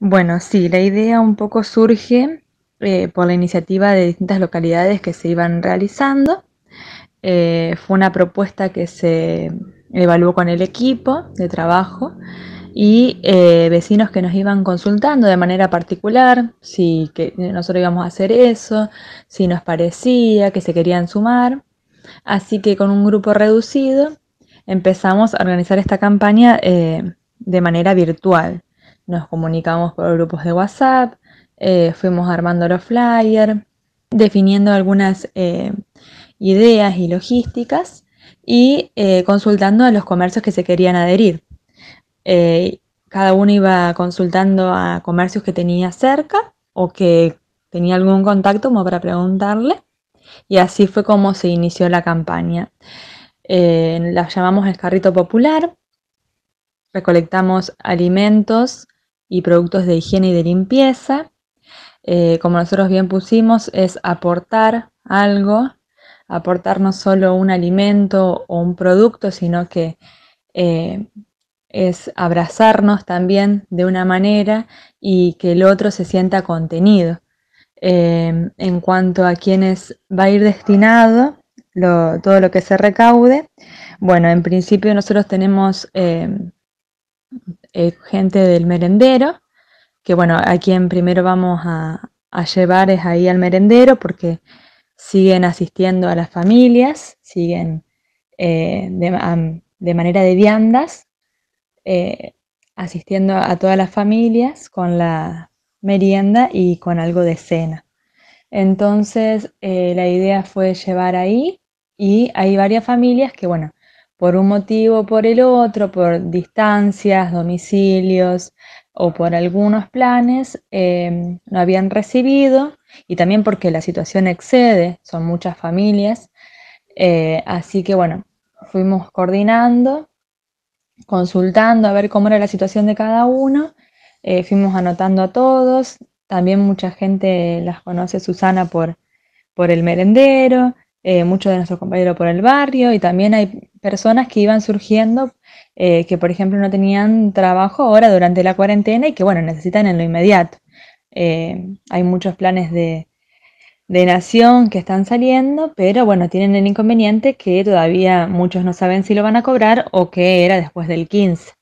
Bueno, sí, la idea un poco surge eh, por la iniciativa de distintas localidades que se iban realizando. Eh, fue una propuesta que se evaluó con el equipo de trabajo y eh, vecinos que nos iban consultando de manera particular si que nosotros íbamos a hacer eso, si nos parecía, que se querían sumar. Así que con un grupo reducido empezamos a organizar esta campaña de manera virtual nos comunicamos por grupos de WhatsApp, eh, fuimos armando los flyers, definiendo algunas eh, ideas y logísticas y eh, consultando a los comercios que se querían adherir. cada uno iba consultando a comercios que tenía cerca o que tenía algún contacto como para preguntarle y así fue como se inició la campaña. la llamamos el carrito popular, recolectamos alimentos, y productos de higiene y de limpieza. Eh, como nosotros bien pusimos, es aportar algo, aportar no solo un alimento o un producto, sino que eh, es abrazarnos también de una manera y que el otro se sienta contenido. Eh, en cuanto a quienes va a ir destinado todo lo que se recaude, bueno, en principio nosotros tenemos gente del merendero, que bueno, a quien primero vamos a, llevar es ahí al merendero porque siguen asistiendo a las familias, siguen eh, de, manera de viandas, eh, asistiendo a todas las familias con la merienda y con algo de cena. Entonces eh, la idea fue llevar ahí y hay varias familias que, bueno, por un motivo o por el otro, por distancias, domicilios o por algunos planes, em, no habían recibido y también porque la situación excede, son muchas familias. Eh, así que bueno, fuimos coordinando, consultando a ver cómo era la situación de cada uno, eh, fuimos anotando a todos, también mucha gente las conoce Susana por, por el merendero, eh, muchos de nuestros compañeros por el barrio y también hay personas que iban surgiendo eh, que, por ejemplo, no tenían trabajo ahora durante la cuarentena y que, bueno, necesitan en lo inmediato. Eh, hay muchos planes de, nación que están saliendo, pero bueno, tienen el inconveniente que todavía muchos no saben si lo van a cobrar o qué era después del 15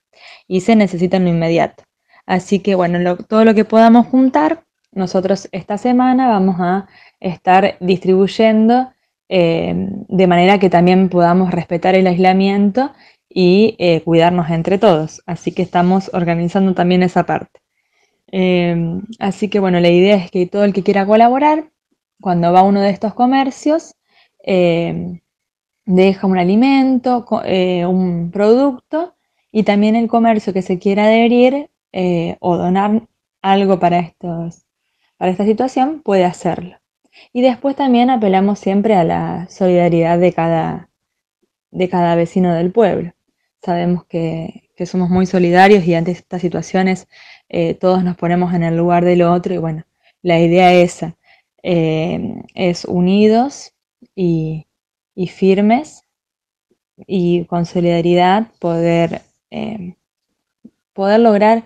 y se necesitan lo inmediato. Así que bueno, todo lo que podamos juntar, nosotros esta semana vamos a estar distribuyendo Em, de manera que también podamos respetar el aislamiento y eh, cuidarnos entre todos. Así que estamos organizando también esa parte. Em, así que bueno, la idea es que todo el que quiera colaborar, cuando va a uno de estos comercios, em, deja un alimento, eh, un producto y también el comercio que se quiera adherir eh, o donar algo para, estos, para esta situación puede hacerlo. Y después también apelamos siempre a la solidaridad de cada, de cada vecino del pueblo. Sabemos que, somos muy solidarios y ante estas situaciones eh, todos nos ponemos en el lugar del otro y bueno, la idea esa eh, es unidos y, firmes y con solidaridad poder, eh, poder lograr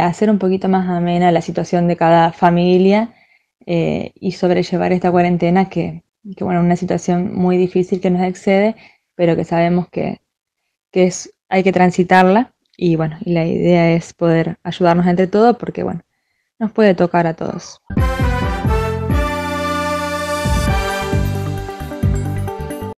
hacer un poquito más amena la situación de cada familia eh, y sobrellevar esta cuarentena que, que, bueno, una situación muy difícil que nos excede, pero que sabemos que, es, hay que transitarla y bueno, y la idea es poder ayudarnos entre todos porque bueno, nos puede tocar a todos.